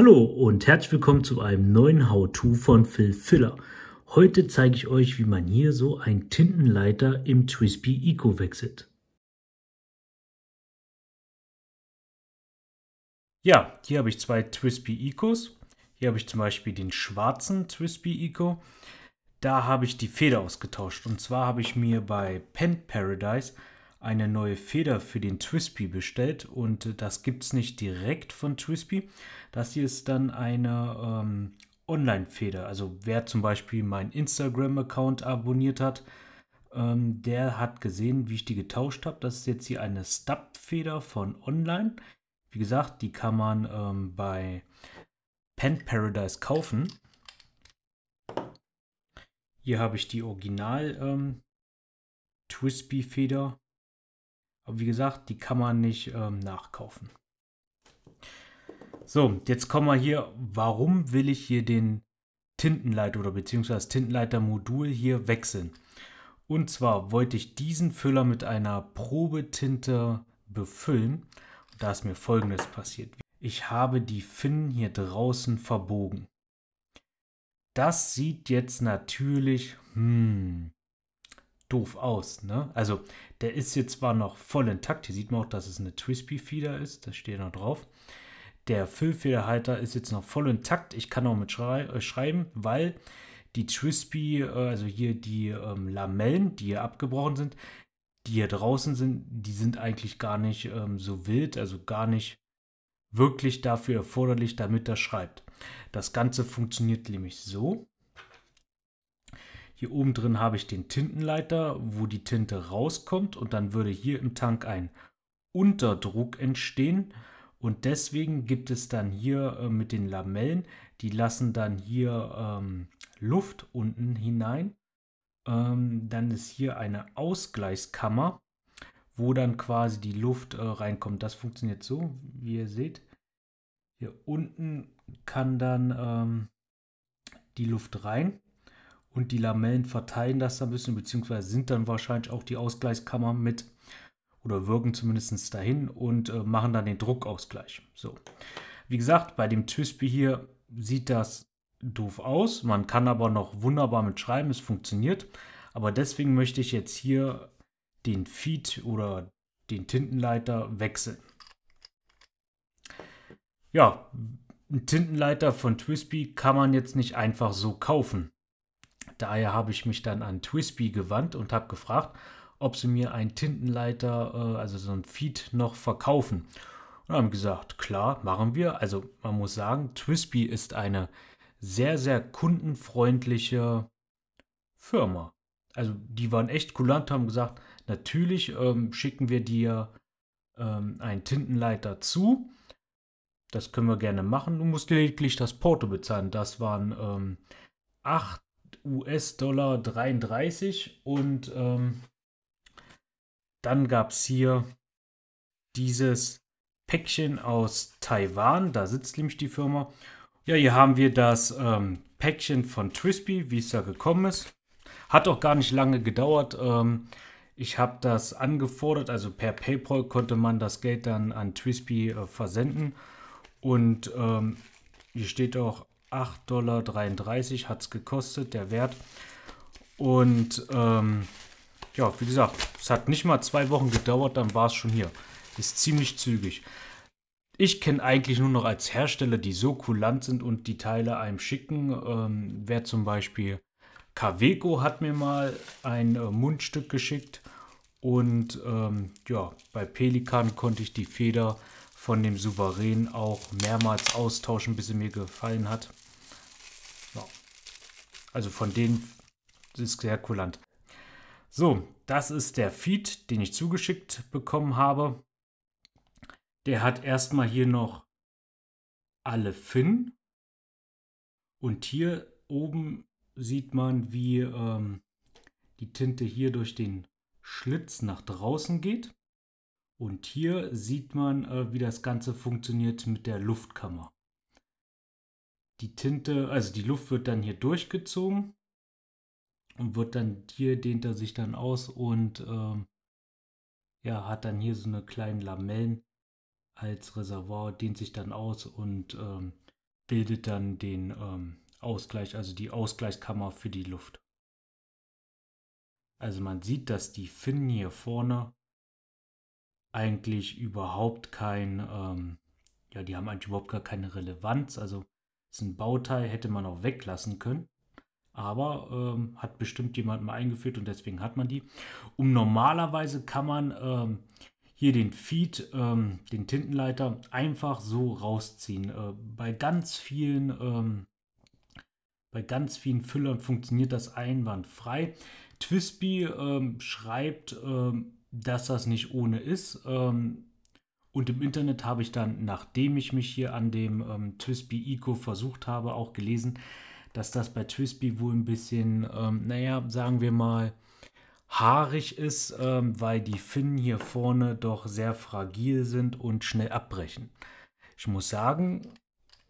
Hallo und herzlich willkommen zu einem neuen How-To von Phil Filler. Heute zeige ich euch, wie man hier so einen Tintenleiter im Twispy Eco wechselt. Ja, hier habe ich zwei Twispy Ecos. Hier habe ich zum Beispiel den schwarzen Twispy Eco. Da habe ich die Feder ausgetauscht. Und zwar habe ich mir bei Pen Paradise eine neue Feder für den Twispy bestellt und das gibt es nicht direkt von Twispy. Das hier ist dann eine ähm, Online-Feder. Also wer zum Beispiel meinen Instagram-Account abonniert hat, ähm, der hat gesehen, wie ich die getauscht habe. Das ist jetzt hier eine Stub-Feder von Online. Wie gesagt, die kann man ähm, bei Pen Paradise kaufen. Hier habe ich die Original ähm, Twispy Feder aber wie gesagt, die kann man nicht ähm, nachkaufen. So, jetzt kommen wir hier, warum will ich hier den Tintenleiter oder beziehungsweise das Tintenleitermodul hier wechseln? Und zwar wollte ich diesen Füller mit einer Probetinte befüllen. Und da ist mir folgendes passiert. Ich habe die Finnen hier draußen verbogen. Das sieht jetzt natürlich, hm, doof aus. Ne? Also der ist jetzt zwar noch voll intakt, hier sieht man auch, dass es eine Twispy feeder ist, das steht noch drauf. Der Füllfederhalter ist jetzt noch voll intakt, ich kann auch mit schrei äh, schreiben, weil die Twispy, äh, also hier die ähm, Lamellen, die hier abgebrochen sind, die hier draußen sind, die sind eigentlich gar nicht ähm, so wild, also gar nicht wirklich dafür erforderlich, damit er schreibt. Das Ganze funktioniert nämlich so, hier oben drin habe ich den Tintenleiter, wo die Tinte rauskommt und dann würde hier im Tank ein Unterdruck entstehen. Und deswegen gibt es dann hier äh, mit den Lamellen, die lassen dann hier ähm, Luft unten hinein. Ähm, dann ist hier eine Ausgleichskammer, wo dann quasi die Luft äh, reinkommt. Das funktioniert so, wie ihr seht. Hier unten kann dann ähm, die Luft rein und die Lamellen verteilen das ein bisschen, beziehungsweise sind dann wahrscheinlich auch die Ausgleichskammer mit oder wirken zumindest dahin und äh, machen dann den Druckausgleich. So. Wie gesagt, bei dem Twispy hier sieht das doof aus. Man kann aber noch wunderbar mit schreiben, es funktioniert. Aber deswegen möchte ich jetzt hier den Feed oder den Tintenleiter wechseln. Ja, einen Tintenleiter von Twispy kann man jetzt nicht einfach so kaufen. Daher habe ich mich dann an Twisby gewandt und habe gefragt, ob sie mir einen Tintenleiter, äh, also so ein Feed, noch verkaufen. Und haben gesagt, klar, machen wir. Also man muss sagen, Twisby ist eine sehr, sehr kundenfreundliche Firma. Also die waren echt kulant, haben gesagt, natürlich ähm, schicken wir dir ähm, einen Tintenleiter zu. Das können wir gerne machen. Du musst lediglich das Porto bezahlen. Das waren ähm, 8 US-Dollar 33 und ähm, dann gab es hier dieses Päckchen aus Taiwan, da sitzt nämlich die Firma. Ja, hier haben wir das ähm, Päckchen von Twisby, wie es da gekommen ist. Hat auch gar nicht lange gedauert. Ähm, ich habe das angefordert, also per PayPal konnte man das Geld dann an Twisby äh, versenden. Und ähm, hier steht auch 8,33 Dollar hat es gekostet, der Wert. Und ähm, ja, wie gesagt, es hat nicht mal zwei Wochen gedauert, dann war es schon hier. Ist ziemlich zügig. Ich kenne eigentlich nur noch als Hersteller, die so kulant sind und die Teile einem schicken. Ähm, wer zum Beispiel Kaveco hat mir mal ein äh, Mundstück geschickt und ähm, ja, bei Pelikan konnte ich die Feder von dem Souverän auch mehrmals austauschen, bis sie mir gefallen hat. Also von denen ist sehr kulant. So, das ist der Feed, den ich zugeschickt bekommen habe. Der hat erstmal hier noch alle Finn. Und hier oben sieht man, wie ähm, die Tinte hier durch den Schlitz nach draußen geht. Und hier sieht man, äh, wie das Ganze funktioniert mit der Luftkammer die Tinte, also die Luft wird dann hier durchgezogen und wird dann hier dehnt er sich dann aus und ähm, ja, hat dann hier so eine kleine Lamellen als Reservoir, dehnt sich dann aus und ähm, bildet dann den ähm, Ausgleich, also die Ausgleichskammer für die Luft. Also man sieht, dass die Finnen hier vorne eigentlich überhaupt kein, ähm, ja, die haben eigentlich überhaupt gar keine Relevanz. Also ist ein Bauteil, hätte man auch weglassen können. Aber ähm, hat bestimmt jemand mal eingeführt und deswegen hat man die. Um normalerweise kann man ähm, hier den Feed, ähm, den Tintenleiter, einfach so rausziehen. Äh, bei ganz vielen ähm, bei ganz vielen Füllern funktioniert das einwandfrei. Twispy ähm, schreibt, ähm, dass das nicht ohne ist. Ähm, und im Internet habe ich dann, nachdem ich mich hier an dem ähm, Twisby Eco versucht habe, auch gelesen, dass das bei Twisby wohl ein bisschen, ähm, naja, sagen wir mal, haarig ist, ähm, weil die Finnen hier vorne doch sehr fragil sind und schnell abbrechen. Ich muss sagen,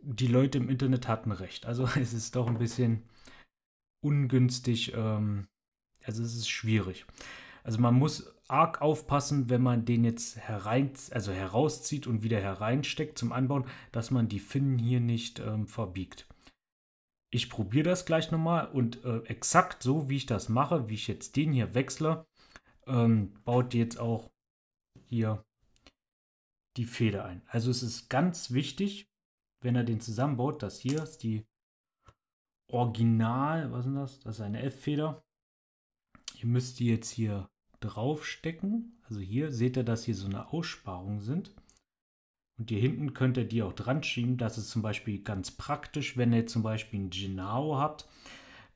die Leute im Internet hatten recht. Also es ist doch ein bisschen ungünstig, ähm, also es ist schwierig. Also man muss arg aufpassen, wenn man den jetzt herein, also herauszieht und wieder hereinsteckt zum Anbauen, dass man die Finnen hier nicht ähm, verbiegt. Ich probiere das gleich nochmal und äh, exakt so, wie ich das mache, wie ich jetzt den hier wechsle, ähm, baut jetzt auch hier die Feder ein. Also es ist ganz wichtig, wenn er den zusammenbaut, dass hier ist die Original, was ist das? Das ist eine F-Feder. Ihr müsst die jetzt hier draufstecken. Also hier seht ihr, dass hier so eine Aussparung sind. Und hier hinten könnt ihr die auch dran schieben. Das ist zum Beispiel ganz praktisch, wenn ihr zum Beispiel ein Genau habt.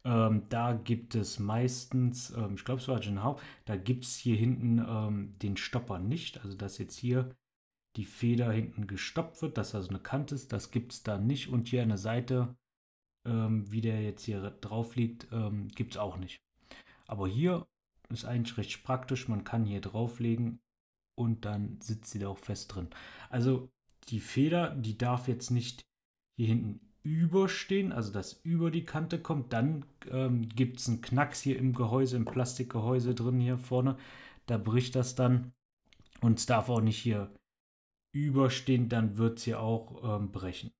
Ähm, da gibt es meistens, ähm, ich glaube es war Genau, da gibt es hier hinten ähm, den Stopper nicht. Also dass jetzt hier die Feder hinten gestoppt wird, dass da so eine Kante ist, das gibt es da nicht. Und hier an der Seite, ähm, wie der jetzt hier drauf liegt, ähm, gibt es auch nicht. Aber hier ist eigentlich recht praktisch. Man kann hier drauflegen und dann sitzt sie da auch fest drin. Also die Feder, die darf jetzt nicht hier hinten überstehen, also dass über die Kante kommt. Dann ähm, gibt es einen Knacks hier im Gehäuse, im Plastikgehäuse drin hier vorne. Da bricht das dann und es darf auch nicht hier überstehen, dann wird es hier auch ähm, brechen.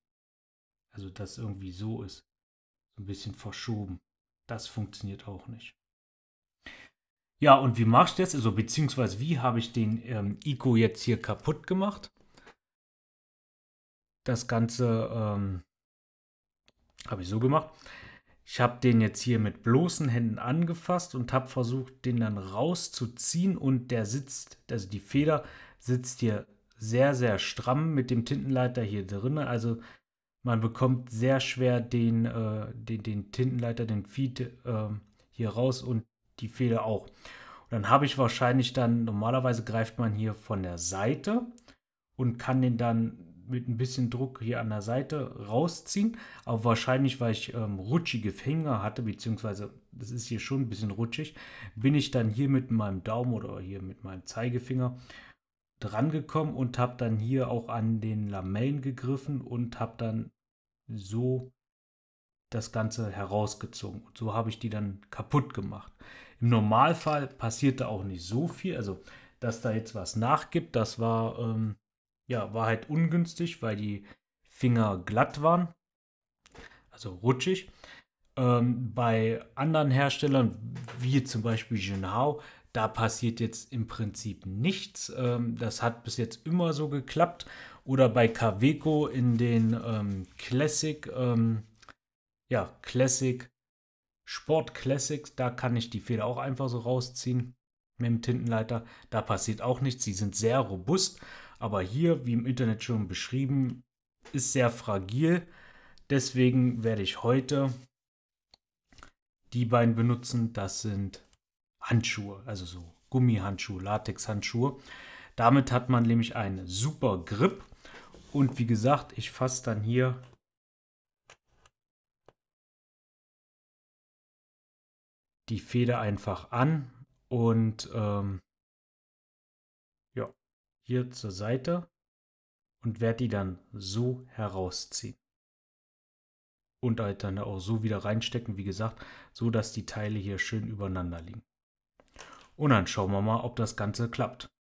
Also dass irgendwie so ist, so ein bisschen verschoben. Das funktioniert auch nicht. Ja, und wie machst du das? Also, beziehungsweise, wie habe ich den ähm, Ico jetzt hier kaputt gemacht? Das Ganze ähm, habe ich so gemacht. Ich habe den jetzt hier mit bloßen Händen angefasst und habe versucht, den dann rauszuziehen. Und der sitzt, also die Feder sitzt hier sehr, sehr stramm mit dem Tintenleiter hier drin. Also man bekommt sehr schwer den, äh, den, den Tintenleiter, den Feed äh, hier raus und die Fehler auch. Und dann habe ich wahrscheinlich dann, normalerweise greift man hier von der Seite und kann den dann mit ein bisschen Druck hier an der Seite rausziehen. Aber wahrscheinlich, weil ich ähm, rutschige Finger hatte, beziehungsweise das ist hier schon ein bisschen rutschig, bin ich dann hier mit meinem Daumen oder hier mit meinem Zeigefinger dran gekommen und habe dann hier auch an den Lamellen gegriffen und habe dann so das Ganze herausgezogen. Und so habe ich die dann kaputt gemacht. Im Normalfall passiert da auch nicht so viel. Also, dass da jetzt was nachgibt, das war, ähm, ja, war halt ungünstig, weil die Finger glatt waren. Also rutschig. Ähm, bei anderen Herstellern, wie zum Beispiel Genau, da passiert jetzt im Prinzip nichts. Ähm, das hat bis jetzt immer so geklappt. Oder bei Caveco in den ähm, Classic, ähm, ja, Classic Sport Classics, da kann ich die Feder auch einfach so rausziehen mit dem Tintenleiter. Da passiert auch nichts. Sie sind sehr robust, aber hier, wie im Internet schon beschrieben, ist sehr fragil. Deswegen werde ich heute die beiden benutzen. Das sind Handschuhe, also so Gummihandschuhe, Latexhandschuhe. Damit hat man nämlich einen super Grip. Und wie gesagt, ich fasse dann hier die Feder einfach an und ähm, ja, hier zur Seite und werde die dann so herausziehen. Und halt dann auch so wieder reinstecken, wie gesagt, so dass die Teile hier schön übereinander liegen. Und dann schauen wir mal, ob das Ganze klappt.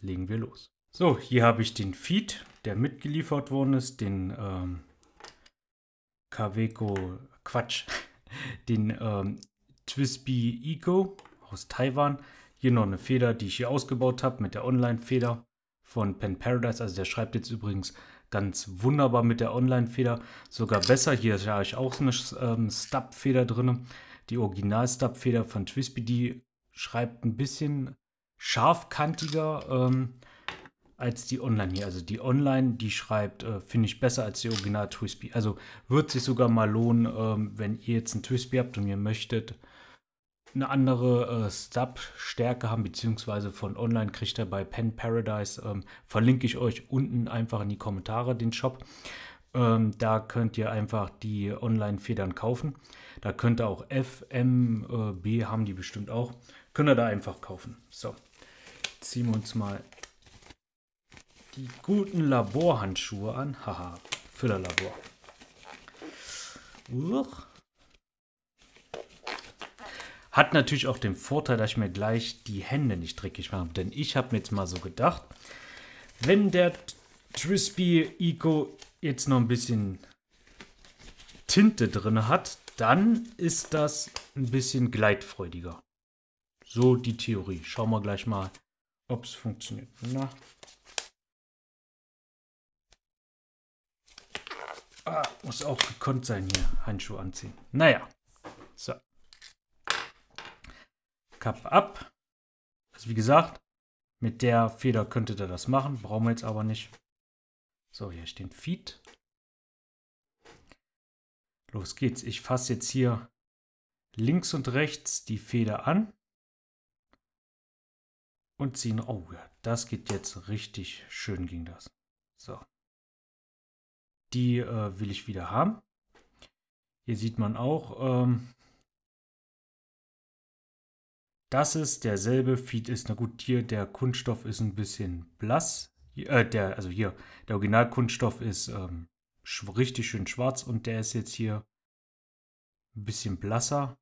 Legen wir los. So, hier habe ich den Feed, der mitgeliefert worden ist, den ähm, Kaweco Quatsch, den ähm, Twisby Eco aus Taiwan. Hier noch eine Feder, die ich hier ausgebaut habe mit der Online-Feder von Pen Paradise. Also der schreibt jetzt übrigens ganz wunderbar mit der Online-Feder. Sogar besser. Hier habe ich auch eine ähm, Stub-Feder drin. Die Original-Stub-Feder von Twisby, die schreibt ein bisschen scharfkantiger ähm, als die Online hier. Also die Online, die schreibt, äh, finde ich besser als die Original Twisby. Also wird sich sogar mal lohnen, ähm, wenn ihr jetzt einen Twisby habt und ihr möchtet, eine andere äh, Stub-Stärke haben, beziehungsweise von online kriegt er bei Pen Paradise, ähm, verlinke ich euch unten einfach in die Kommentare den Shop. Ähm, da könnt ihr einfach die Online-Federn kaufen. Da könnt ihr auch FMB äh, haben die bestimmt auch. Könnt ihr da einfach kaufen. So, ziehen wir uns mal die guten Laborhandschuhe an. Haha, Füllerlabor. Uch. Hat natürlich auch den Vorteil, dass ich mir gleich die Hände nicht dreckig mache. Denn ich habe mir jetzt mal so gedacht, wenn der Trisby Eco jetzt noch ein bisschen Tinte drin hat, dann ist das ein bisschen gleitfreudiger. So die Theorie. Schauen wir gleich mal, ob es funktioniert. Na. Ah, muss auch gekonnt sein hier. Handschuhe anziehen. Naja. So. Cup ab. Also wie gesagt, mit der Feder könnte ihr das machen, brauchen wir jetzt aber nicht. So, hier stehen Feed. Los geht's. Ich fasse jetzt hier links und rechts die Feder an und ziehen. Oh, das geht jetzt richtig schön ging das. So. Die äh, will ich wieder haben. Hier sieht man auch, ähm, das ist derselbe, Feed ist, na gut, hier der Kunststoff ist ein bisschen blass. Äh, der, also hier, der Originalkunststoff ist ähm, richtig schön schwarz und der ist jetzt hier ein bisschen blasser.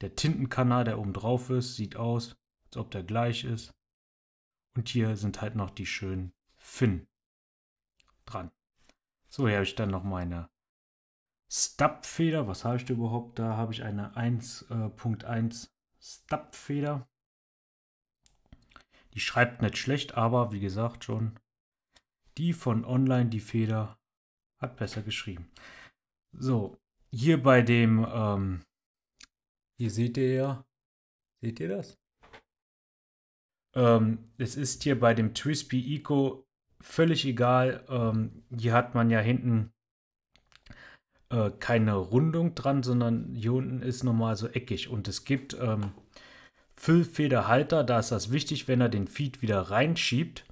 Der Tintenkanal, der oben drauf ist, sieht aus, als ob der gleich ist. Und hier sind halt noch die schönen Finn dran. So, hier habe ich dann noch meine Stub-Feder. Was habe ich da überhaupt? Da habe ich eine 1.1 Stapfeder. Die schreibt nicht schlecht, aber wie gesagt schon, die von Online, die Feder, hat besser geschrieben. So, hier bei dem, ähm, hier seht ihr ja, seht ihr das? Ähm, es ist hier bei dem Twispy Eco völlig egal. Ähm, hier hat man ja hinten äh, keine Rundung dran, sondern hier unten ist normal so eckig. Und es gibt ähm, Füllfederhalter, da ist das wichtig, wenn er den Feed wieder reinschiebt,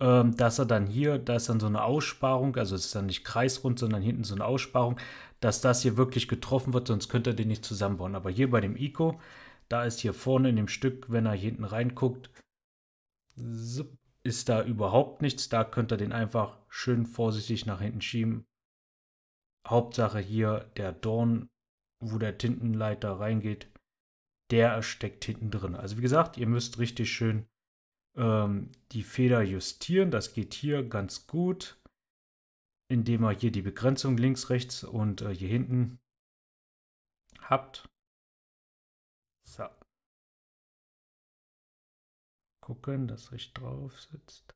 ähm, dass er dann hier, da ist dann so eine Aussparung, also es ist dann nicht kreisrund, sondern hinten so eine Aussparung, dass das hier wirklich getroffen wird, sonst könnte er den nicht zusammenbauen. Aber hier bei dem Ico, da ist hier vorne in dem Stück, wenn er hier hinten reinguckt, ist da überhaupt nichts. Da könnt ihr den einfach schön vorsichtig nach hinten schieben Hauptsache hier der Dorn, wo der Tintenleiter reingeht, der steckt hinten drin. Also wie gesagt, ihr müsst richtig schön ähm, die Feder justieren. Das geht hier ganz gut, indem ihr hier die Begrenzung links, rechts und äh, hier hinten habt. So. Gucken, dass recht drauf sitzt.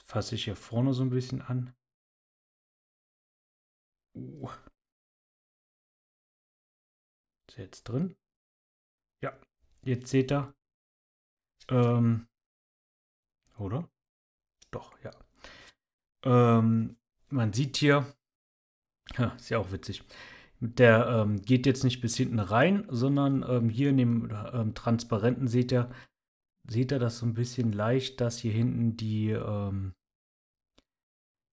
Jetzt fasse ich hier vorne so ein bisschen an. Uh. Ist jetzt drin? Ja, jetzt seht ihr. Ähm, oder? Doch, ja. Ähm, man sieht hier, ist ja auch witzig, der ähm, geht jetzt nicht bis hinten rein, sondern ähm, hier in dem ähm, Transparenten seht ihr, seht ihr das so ein bisschen leicht, dass hier hinten die, ähm,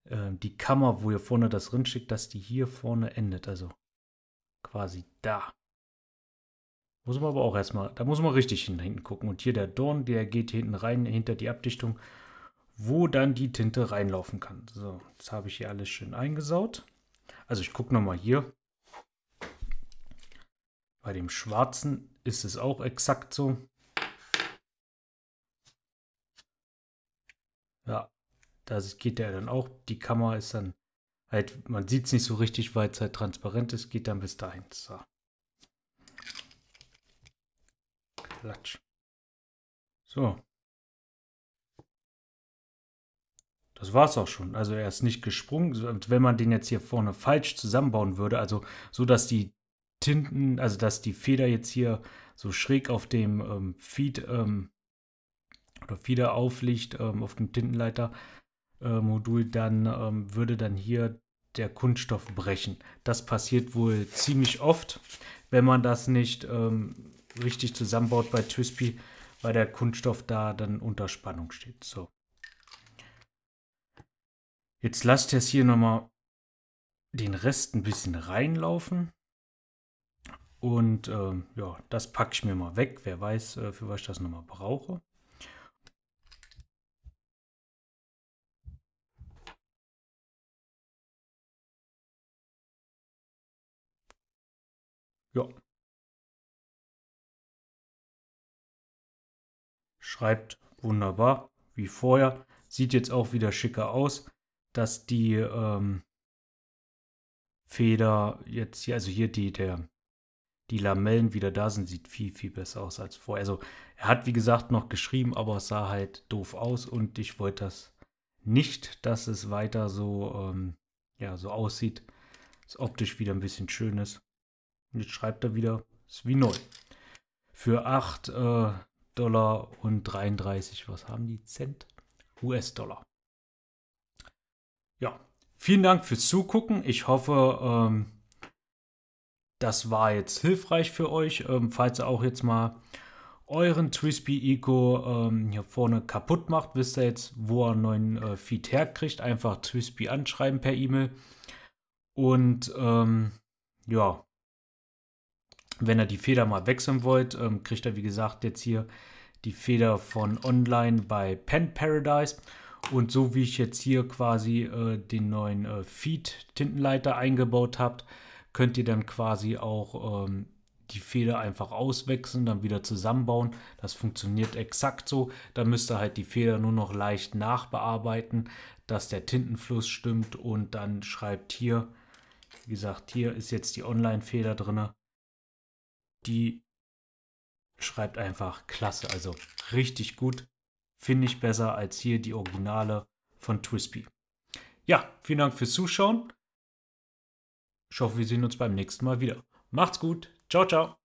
äh, die Kammer, wo ihr vorne das Rind schickt, dass die hier vorne endet. Also quasi da. Muss man aber auch erstmal, da muss man richtig hinten gucken. Und hier der Dorn, der geht hinten rein, hinter die Abdichtung, wo dann die Tinte reinlaufen kann. So, jetzt habe ich hier alles schön eingesaut. Also ich gucke nochmal hier. Bei dem schwarzen ist es auch exakt so. da geht der dann auch, die Kammer ist dann halt, man sieht es nicht so richtig, weil es halt transparent ist, geht dann bis dahin. So. Klatsch. So. Das war's auch schon. Also er ist nicht gesprungen. Wenn man den jetzt hier vorne falsch zusammenbauen würde, also so, dass die Tinten, also dass die Feder jetzt hier so schräg auf dem ähm, Feed ähm, oder Feder aufliegt, ähm, auf dem Tintenleiter, äh, Modul, dann ähm, würde dann hier der Kunststoff brechen. Das passiert wohl ziemlich oft, wenn man das nicht ähm, richtig zusammenbaut bei Twispy, weil der Kunststoff da dann unter Spannung steht. So. Jetzt lasst es hier nochmal den Rest ein bisschen reinlaufen. Und ähm, ja, das packe ich mir mal weg. Wer weiß, äh, für was ich das nochmal brauche. Ja. Schreibt wunderbar, wie vorher. Sieht jetzt auch wieder schicker aus, dass die ähm, Feder jetzt hier, also hier die, der, die Lamellen wieder da sind, sieht viel, viel besser aus als vorher. Also er hat, wie gesagt, noch geschrieben, aber es sah halt doof aus und ich wollte das nicht, dass es weiter so, ähm, ja, so aussieht. Es optisch wieder ein bisschen schön ist. Und jetzt schreibt er wieder, ist wie neu. Für 8 äh, Dollar und 33, was haben die Cent? US-Dollar. Ja, vielen Dank fürs Zugucken. Ich hoffe, ähm, das war jetzt hilfreich für euch. Ähm, falls ihr auch jetzt mal euren Twispy Eco ähm, hier vorne kaputt macht, wisst ihr jetzt, wo er einen neuen äh, Feed herkriegt. Einfach Twispy anschreiben per E-Mail. Und ähm, ja, wenn ihr die Feder mal wechseln wollt, ähm, kriegt ihr wie gesagt jetzt hier die Feder von Online bei Pen Paradise. Und so wie ich jetzt hier quasi äh, den neuen äh, Feed-Tintenleiter eingebaut habt, könnt ihr dann quasi auch ähm, die Feder einfach auswechseln, dann wieder zusammenbauen. Das funktioniert exakt so. Da müsst ihr halt die Feder nur noch leicht nachbearbeiten, dass der Tintenfluss stimmt und dann schreibt hier, wie gesagt, hier ist jetzt die Online-Feder drin die schreibt einfach klasse, also richtig gut. Finde ich besser als hier die Originale von Twispy. Ja, vielen Dank fürs Zuschauen. Ich hoffe, wir sehen uns beim nächsten Mal wieder. Macht's gut. Ciao, ciao.